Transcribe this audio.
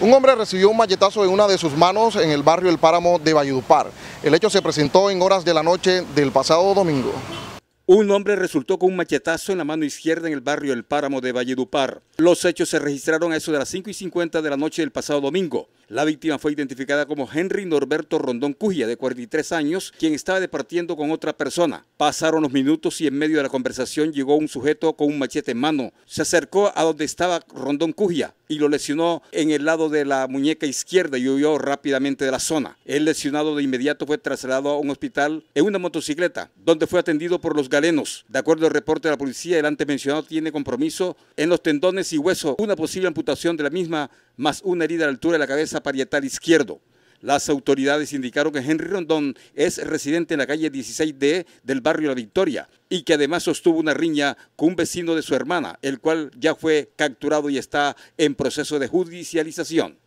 Un hombre recibió un machetazo en una de sus manos en el barrio El Páramo de Valledupar. El hecho se presentó en horas de la noche del pasado domingo. Un hombre resultó con un machetazo en la mano izquierda en el barrio El Páramo de Valledupar. Los hechos se registraron a eso de las 5 y 50 de la noche del pasado domingo. La víctima fue identificada como Henry Norberto Rondón Cujia, de 43 años, quien estaba departiendo con otra persona. Pasaron los minutos y en medio de la conversación llegó un sujeto con un machete en mano. Se acercó a donde estaba Rondón Cujia y lo lesionó en el lado de la muñeca izquierda y huyó rápidamente de la zona. El lesionado de inmediato fue trasladado a un hospital en una motocicleta, donde fue atendido por los galenos. De acuerdo al reporte de la policía, el antes mencionado tiene compromiso en los tendones y hueso, una posible amputación de la misma más una herida a la altura de la cabeza parietal izquierdo. Las autoridades indicaron que Henry Rondón es residente en la calle 16D del barrio La Victoria y que además sostuvo una riña con un vecino de su hermana, el cual ya fue capturado y está en proceso de judicialización.